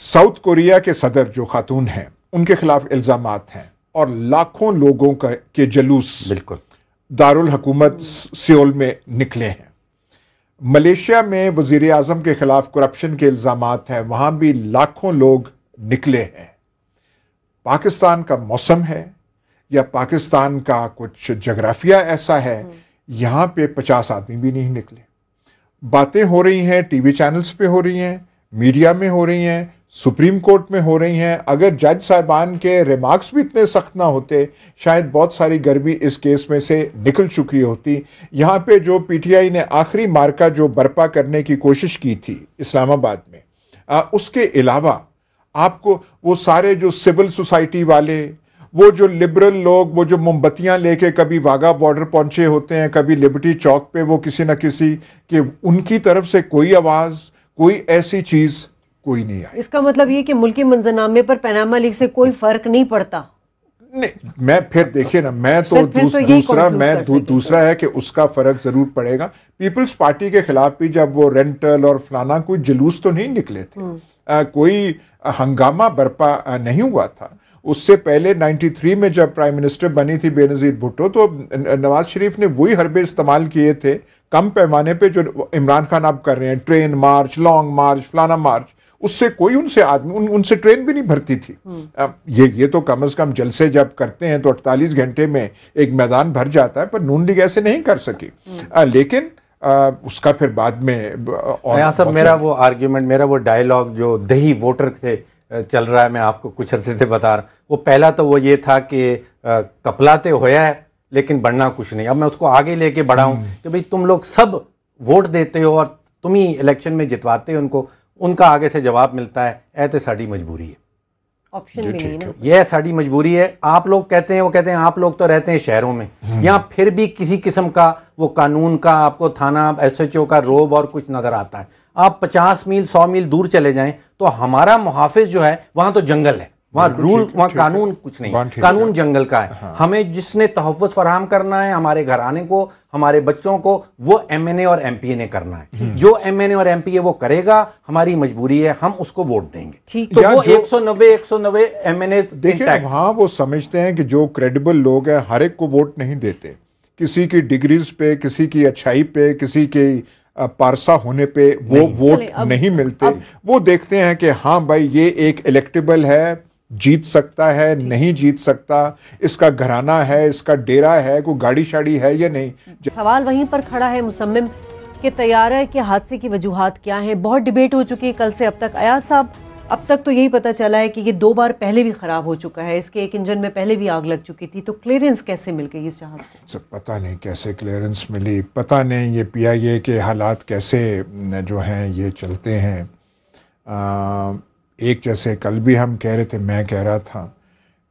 South Korea کے صدر جو خاتون ہیں ان کے خلاف الزامات ہیں اور لاکھوں لوگوں کا جلوس بالکل دارالحکومت سیول میں نکلے ہیں ملیشیا میں وزیر اعظم کے خلاف کرپشن کے الزامات ہیں وہاں بھی لاکھوں لوگ نکلے ہیں پاکستان کا موسم ہے یا پاکستان کا کچھ جغرافیہ ایسا ہے یہاں پہ پچاس آدمی بھی نہیں نکلے باتیں ہو رہی ہیں ٹی وی چینلز پہ ہو رہی ہیں میڈیا میں ہو رہی ہیں سپریم کورٹ میں ہو رہی ہیں اگر جج صاحبان کے ریمارکس بھی اتنے سخت نہ ہوتے شاید بہت ساری گرمی اس کیس میں سے نکل چکی ہوتی یہاں پہ جو پی ٹی آئی نے آخری مارکا جو برپا کرنے کی کوشش کی تھی اسلام آباد میں اس کے علاوہ آپ کو وہ سارے جو سول سوسائٹی والے وہ جو لبرل لوگ وہ جو موم بتیاں لے کے کبھی واگا بارڈر پہنچے ہوتے ہیں کبھی لبرٹی چوک پہ وہ کسی نہ کسی کہ ان کی طرف سے کوئی آواز کوئی ایسی چیز کوئی نہیں آئی اس کا مطلب یہ کہ ملکی منظرنامے پر پیناما لیگ سے کوئی فرق نہیں پڑتا نہیں میں پھر دیکھیے نا میں تو دوسرا میں دوسرا ہے کہ اس کا فرق ضرور پڑے گا پیپلز پارٹی کے خلاف بھی جب وہ رینٹل اور فلانا کوئی جلوس تو نہیں نکلے تھے کوئی ہنگامہ برپا نہیں ہوا تھا اس سے پہلے نائنٹی تھری میں جب پرائم منسٹر بنی تھی بے نظیر بھٹو تو نواز شریف نے وہی حربے استعمال کیے تھے کم پیمانے پہ جو عمران خان آپ کر رہے ہیں ٹرین مارچ لانگ مارچ فلانا مارچ اس سے کوئی ان سے آدمی ان سے ٹرین بھی نہیں بھرتی تھی یہ تو کم از کم جلسے جب کرتے ہیں تو اٹتالیس گھنٹے میں ایک میدان بھر جاتا ہے پر نون لیگ ایسے نہیں کر سکی لیکن اس کا پھر بعد میں صاحب میرا وہ آرگیومنٹ میرا وہ ڈائلوگ جو دہی ووٹر سے چل رہا ہے میں آپ کو کچھ عرصے سے بتا رہا ہوں وہ پہلا تو وہ یہ تھا کہ کپلاتے ہویا ہے لیکن بڑھنا کچھ نہیں اب میں اس کو آگے لے کے بڑھاؤں کہ بھئی تم لوگ سب ووٹ دیتے ہو اور تم ہی الیکشن میں جتواتے ہو ان کو ان کا آگے سے جواب ملتا ہے اے تو ساری مجبوری ہے جی، یہ ساری مجبوری ہے آپ لوگ کہتے ہیں وہ کہتے ہیں آپ لوگ تو رہتے ہیں شہروں میں یا پھر بھی کسی قسم کا وہ قانون کا آپ کو تھانہ ایس ایچ او کا روب اور کچھ نظر آتا ہے آپ پچاس میل سو میل دور چلے جائیں تو ہمارا محافظ جو ہے وہاں تو جنگل ہے وہاں رول وہاں قانون کچھ نہیں قانون جنگل کا ہے ہاں۔ ہمیں جس نے تحفظ فراہم کرنا ہے ہمارے گھرانے کو ہمارے بچوں کو وہ ایم این اے اور ایم پی اے نے کرنا ہے جو ایم این اے اور ایم پی اے وہ کرے گا ہماری مجبوری ہے ہم اس کو ووٹ دیں گے تو وہ ایک سو نوے ایک سو نوے ایم این اے دیکھیں وہاں وہ سمجھتے ہیں کہ جو کریڈبل لوگ ہیں ہر ایک کو ووٹ نہیں دیتے کسی کی ڈگریز پہ کسی کی اچھائی پہ کسی کی پارسا ہونے پہ وہ ووٹ نہیں ملتے وہ دیکھتے ہیں کہ ہاں بھائی یہ ایک الیکٹیبل ہے جیت سکتا ہے نہیں جیت سکتا اس کا گھرانہ ہے اس کا ڈیرا ہے کوئی گاڑی شاڑی ہے یا نہیں سوال وہیں پر کھڑا ہے مصمم کہ طیارہ کے حادثے کی وجوہات کیا ہیں بہت ڈبیٹ ہو چکی ہے کل سے اب تک ایاز صاحب اب تک تو یہی پتا چلا ہے کہ یہ دو بار پہلے بھی خراب ہو چکا ہے اس کے ایک انجن میں پہلے بھی آگ لگ چکی تھی تو کلیئرنس کیسے مل گئی اس جہاز پتہ نہیں کیسے کلیئرنس ملی پتہ نہیں یہ پی آئی اے کے حالات کیسے جو ہیں یہ چلتے ہیں ایک جیسے کل بھی ہم کہہ رہے تھے میں کہہ رہا تھا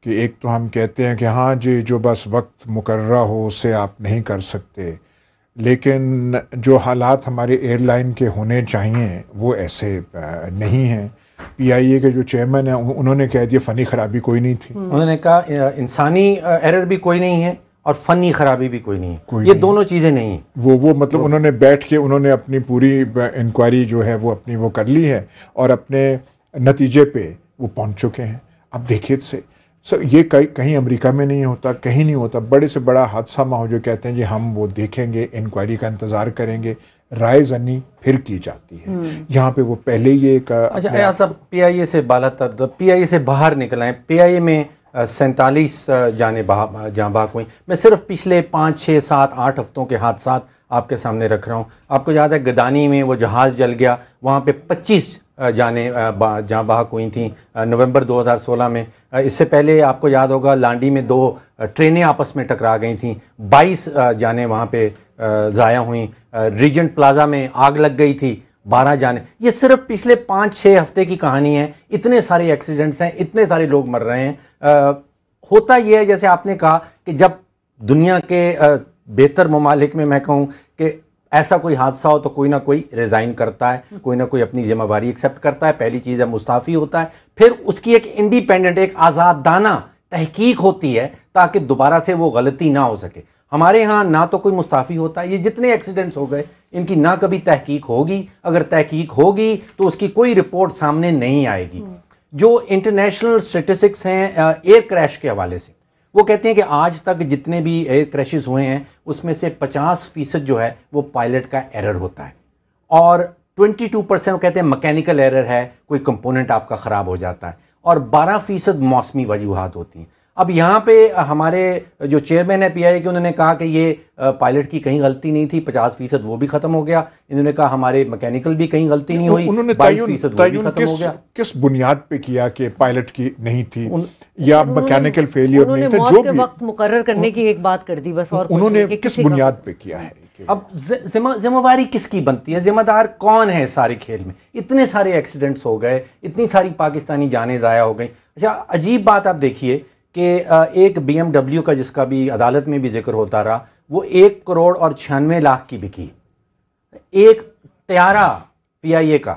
کہ ایک تو ہم کہتے ہیں کہ ہاں جی جو بس وقت مقررہ ہو اسے آپ نہیں کر سکتے لیکن جو حالات ہمارے ایئر لائن کے ہونے چاہیے وہ ایسے نہیں ہیں پی آئی اے کے جو چیئرمین ہیں انہوں نے کہہ دیا فنی خرابی کوئی نہیں تھی انہوں نے کہا انسانی ایرر بھی کوئی نہیں ہے اور فنی خرابی بھی کوئی نہیں کوئی یہ دونوں چیزیں نہیں وہ وہ مطلب انہوں نے بیٹھ کے انہوں نے اپنی پوری انکوائری جو ہے وہ اپنی وہ کر لی ہے اور اپنے نتیجے پہ وہ پہنچ چکے ہیں اب دیکھیے سے سر یہ کہیں امریکہ میں نہیں ہوتا کہیں نہیں ہوتا بڑے سے بڑا حادثہ ماں ہو جو کہتے ہیں جی ہم وہ دیکھیں گے انکوائری کا انتظار کریں گے رائے زنی پھر کی جاتی ہے یہاں پہ وہ پہلے یہ اچھا صاحب پی آئی اے سے بالا تر پی آئی اے سے باہر نکلائیں پی آئی اے میں سینتالیس جانے بہ جاں باغ ہوئیں میں صرف پچھلے پانچ چھ سات آٹھ ہفتوں کے حادثات آپ کے سامنے رکھ رہا ہوں آپ کو یاد ہے گدانی میں وہ جہاز جل گیا وہاں پہ پچیس جانے جہاں بحق ہوئی تھیں نومبر دو ہزار سولہ میں اس سے پہلے آپ کو یاد ہوگا لانڈی میں دو ٹرینیں آپس میں ٹکرا گئی تھیں بائیس جانیں وہاں پہ ضائع ہوئیں ریجنٹ پلازا میں آگ لگ گئی تھی بارہ جانے یہ صرف پچھلے پانچ چھ ہفتے کی کہانی ہے اتنے سارے ایکسیڈنٹس ہیں اتنے سارے لوگ مر رہے ہیں ہوتا یہ ہے جیسے آپ نے کہا کہ جب دنیا کے بہتر ممالک میں میں کہوں کہ ایسا کوئی حادثہ ہو تو کوئی نہ کوئی ریزائن کرتا ہے کوئی نہ کوئی اپنی ذمہ باری ایکسیپٹ کرتا ہے پہلی چیز ہے مستعفی ہوتا ہے پھر اس کی ایک انڈیپینڈنٹ ایک آزادانہ تحقیق ہوتی ہے تاکہ دوبارہ سے وہ غلطی نہ ہو سکے ہمارے ہاں نہ تو کوئی مستعفی ہوتا ہے یہ جتنے ایکسیڈنٹس ہو گئے ان کی نہ کبھی تحقیق ہوگی اگر تحقیق ہوگی تو اس کی کوئی رپورٹ سامنے نہیں آئے گی جو انٹرنیشنل اسٹیٹسٹکس ہیں ایئر کریش کے حوالے سے وہ کہتے ہیں کہ آج تک جتنے بھی ایئر کریشز ہوئے ہیں اس میں سے پچاس فیصد جو ہے وہ پائلٹ کا ایرر ہوتا ہے اور ٹوینٹی ٹو پرسینٹ وہ کہتے ہیں مکینیکل ایرر ہے کوئی کمپوننٹ آپ کا خراب ہو جاتا ہے اور بارہ فیصد موسمی وجوہات ہوتی ہیں اب یہاں پہ ہمارے جو چیئرمین ہے پی آئی کے انہوں نے کہا کہ یہ پائلٹ کی کہیں غلطی نہیں تھی پچاس فیصد وہ بھی ختم ہو گیا انہوں نے کہا ہمارے مکینیکل بھی کہیں غلطی نہیں ہوئی فیصد ہو گیا کس بنیاد پہ کیا کہ پائلٹ کی نہیں تھی یا نہیں جو بھی وقت مقرر کرنے کی ایک بات کر دی بس اور کس بنیاد پہ کیا ہے اب ذمہ داری کس کی بنتی ہے ذمہ دار کون ہے سارے کھیل میں اتنے سارے ایکسیڈنٹس ہو گئے اتنی ساری پاکستانی جانیں ضائع ہو گئیں اچھا عجیب بات آپ دیکھیے کہ ایک بی ایم ڈبلیو کا جس کا بھی عدالت میں بھی ذکر ہوتا رہا وہ ایک کروڑ اور چھیانوے لاکھ کی بکی ایک طیارہ پی آئی اے کا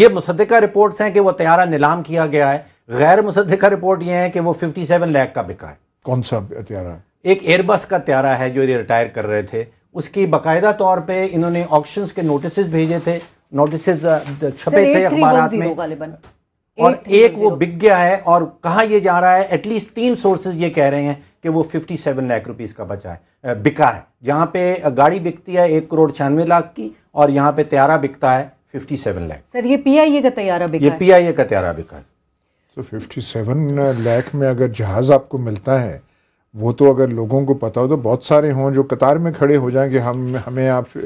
یہ مصدقہ رپورٹس ہیں کہ وہ طیارہ نیلام کیا گیا ہے غیر مصدقہ رپورٹ یہ ہے کہ وہ ففٹی سیون لاکھ کا بکا ہے کون سا ایک ایئر بس کا تیارہ ہے جو ریٹائر کر رہے تھے اس کی باقاعدہ طور پہ انہوں نے آکشنز کے نوٹسز بھیجے تھے نوٹسز چھپے تھے اخبارات میں اور ایک وہ بک گیا ہے اور کہا یہ جا رہا ہے ایٹ لیسٹ تین سورسز یہ کہہ رہے ہیں کہ وہ ففٹی سیون لاکھ روپیز کا بچا ہے بکا ہے جہاں پہ گاڑی بکتی ہے ایک کروڑ چھیانوے لاکھ کی اور یہاں پہ تیارا بکتا ہے ففٹی سیون لاکھ سر یہ پی آئی اے کا تیارا بکا یہ پی آئی اے کا تیارا بکا ہے تو ففٹی سیون لاکھ میں اگر جہاز آپ کو ملتا ہے وہ تو اگر لوگوں کو پتا ہو تو بہت سارے ہوں جو قطار میں کھڑے ہو جائیں کہ ہم ہمیں آپ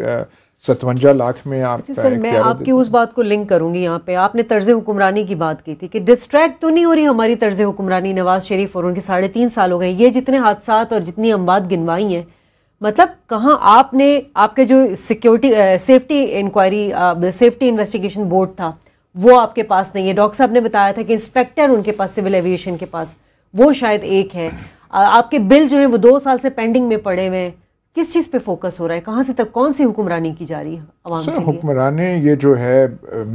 ستونجا لاکھ میں آپ اچھا سر میں آپ کی اس بات کو لنک کروں گی یہاں پہ آپ نے طرز حکمرانی کی بات کی تھی کہ ڈسٹریکٹ تو نہیں ہو رہی ہماری طرز حکمرانی نواز شریف اور ان کے ساڑھے تین سال ہو گئے یہ جتنے حادثات اور جتنی اموات گنوائی ہیں مطلب کہاں آپ نے آپ کے جو security safety inquiry safety investigation board تھا وہ آپ کے پاس نہیں ہے ڈاکٹر صاحب نے بتایا تھا کہ انسپیکٹر ان کے پاس سول ایویشن کے پاس وہ شاید ایک ہے آپ کے بل جو ہیں وہ دو سال سے پینڈنگ میں پڑے ہوئے ہیں کس چیز پہ فوکس ہو رہا ہے کہاں سے تک کون سی حکمرانی کی جا رہی ہے حکمرانی یہ جو ہے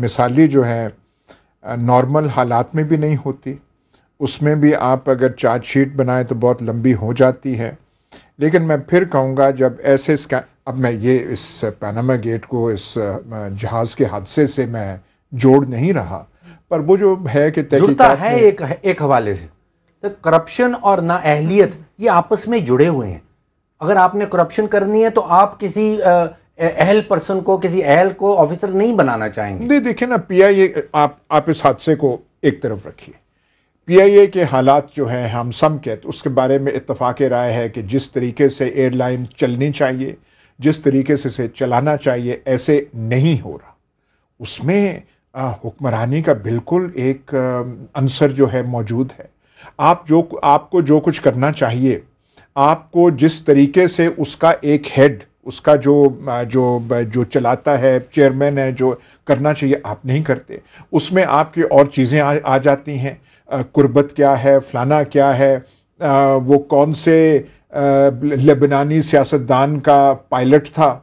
مثالی جو ہے نارمل حالات میں بھی نہیں ہوتی اس میں بھی آپ اگر چارج شیٹ بنائیں تو بہت لمبی ہو جاتی ہے لیکن میں پھر کہوں گا جب ایسے اب میں یہ اس پیناما گیٹ کو اس جہاز کے حادثے سے میں جوڑ نہیں رہا پر وہ جو ہے کہ تحقیقات ہے ایک حوالے سے کرپشن اور نا اہلیت یہ آپس میں جڑے ہوئے ہیں اگر آپ نے کرپشن کرنی ہے تو آپ کسی اہل پرسن کو کسی اہل کو آفیسر نہیں بنانا چاہیں گے دیکھیں نا پی آئی اے آپ آپ اس حادثے کو ایک طرف رکھیے پی آئی اے کے حالات جو ہیں ہم سم کے اس کے بارے میں اتفاق رائے ہے کہ جس طریقے سے ایئر لائن چلنی چاہیے جس طریقے سے اسے چلانا چاہیے ایسے نہیں ہو رہا اس میں حکمرانی کا بالکل ایک عنصر جو ہے موجود ہے آپ جو آپ کو جو کچھ کرنا چاہیے آپ کو جس طریقے سے اس کا ایک ہیڈ اس کا جو جو جو چلاتا ہے چیئرمین ہے جو کرنا چاہیے آپ نہیں کرتے اس میں آپ کی اور چیزیں آ جاتی ہیں قربت کیا ہے فلانا کیا ہے وہ کون سے لبنانی سیاستدان کا پائلٹ تھا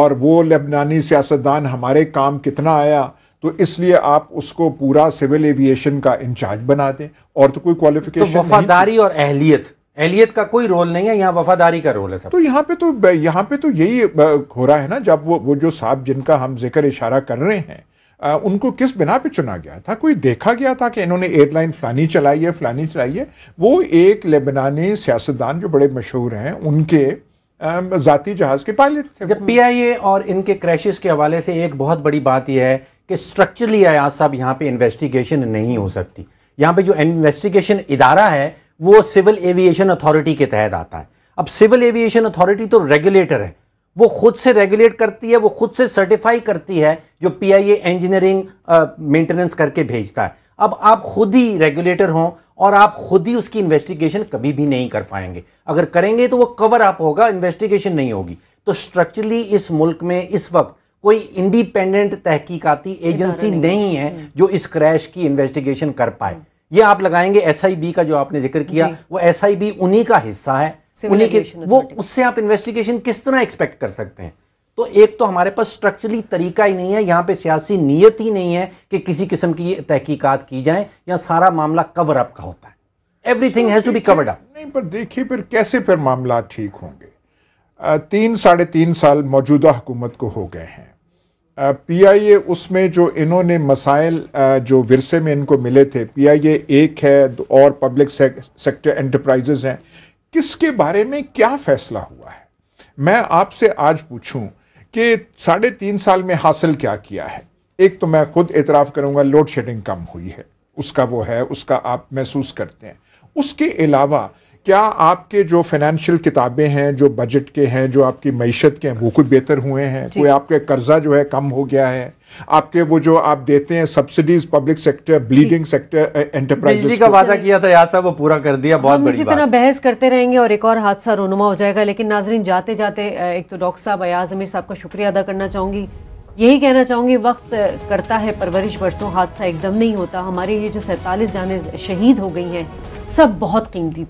اور وہ لبنانی سیاستدان ہمارے کام کتنا آیا تو اس لیے آپ اس کو پورا سول ایویشن کا انچارج بنا دیں اور تو کوئی وفاداری اور اہلیت اہلیت کا کوئی رول نہیں ہے یہاں وفاداری کا رول ہے تو یہاں پہ تو یہاں پہ تو یہی ہو رہا ہے نا جب وہ جو صاحب جن کا ہم ذکر اشارہ کر رہے ہیں ان کو کس بنا پہ چنا گیا تھا کوئی دیکھا گیا تھا کہ انہوں نے ایئر لائن فلانی چلائی ہے فلانی چلائی ہے وہ ایک لبنانی سیاستدان جو بڑے مشہور ہیں ان کے ذاتی جہاز کے پائلٹ تھے پی آئی اے اور ان کے کریشز کے حوالے سے ایک بہت بڑی بات یہ ہے کہ اسٹرکچرلی آیا صاحب یہاں پہ انویسٹیگیشن نہیں ہو سکتی یہاں پہ جو انویسٹیگیشن ادارہ ہے وہ سول ایویشن اتھارٹی کے تحت آتا ہے اب سول ایویشن اتھارٹی تو ریگولیٹر ہے وہ خود سے ریگولیٹ کرتی ہے وہ خود سے سرٹیفائی کرتی ہے جو پی آئی اے انجینئرنگ مینٹیننس کر کے بھیجتا ہے اب آپ خود ہی ریگولیٹر ہوں اور آپ خود ہی اس کی انویسٹیگیشن کبھی بھی نہیں کر پائیں گے اگر کریں گے تو وہ کور اپ ہوگا انویسٹیگیشن نہیں ہوگی تو اسٹرکچرلی اس ملک میں اس وقت کوئی انڈیپینڈنٹ تحقیقاتی ایجنسی نہیں ہے جو اس کریش کی انویسٹیگیشن کر پائے یہ آپ لگائیں گے ایس آئی بی کا جو آپ نے ذکر کیا جی۔ وہ ایس آئی بی انہی کا حصہ ہے وہ اس سے آپ انویسٹیگیشن کس طرح ایکسپیکٹ کر سکتے ہیں تو ایک تو ہمارے پاس سٹرکچرلی طریقہ ہی نہیں ہے یہاں پہ سیاسی نیت ہی نہیں ہے کہ کسی قسم کی تحقیقات کی جائیں یا سارا معاملہ کور اپ کا ہوتا ہے ایوری تھنگ اپ نہیں پر دیکھیے پھر کیسے پھر معاملہ ٹھیک ہوں گے تین ساڑھے تین سال موجودہ حکومت کو ہو گئے ہیں پی آئی اے اس میں جو انہوں نے مسائل جو ورثے میں ان کو ملے تھے پی آئی اے ایک ہے اور پبلک سیکٹر انٹرپرائزز ہیں کس کے بارے میں کیا فیصلہ ہوا ہے میں آپ سے آج پوچھوں کہ ساڑھے تین سال میں حاصل کیا کیا ہے ایک تو میں خود اعتراف کروں گا لوڈ شیڈنگ کم ہوئی ہے اس کا وہ ہے اس کا آپ محسوس کرتے ہیں اس کے علاوہ کیا آپ کے جو فنانشل کتابیں ہیں جو بجٹ کے ہیں جو آپ کی معیشت کے ہیں وہ کچھ بہتر ہوئے ہیں جی۔ کوئی آپ کے قرضہ جو ہے کم ہو گیا ہے آپ کے وہ جو آپ دیتے ہیں subsidies public sector bleeding sector enterprise کا وعدہ کیا تھا یاد وہ پورا کر دیا بہت بڑی اسی طرح بحث کرتے رہیں گے اور ایک اور حادثہ رونما ہو جائے گا لیکن ناظرین جاتے جاتے ایک تو ڈاکٹر صاحب ایاز امیر صاحب کا شکریہ ادا کرنا چاہوں گی یہی کہنا چاہوں گی وقت کرتا ہے پرورش برسوں حادثہ ایک دم نہیں ہوتا ہمارے یہ جو سینتالیس جانے شہید ہو گئی ہیں سب بہت قیمتی تھے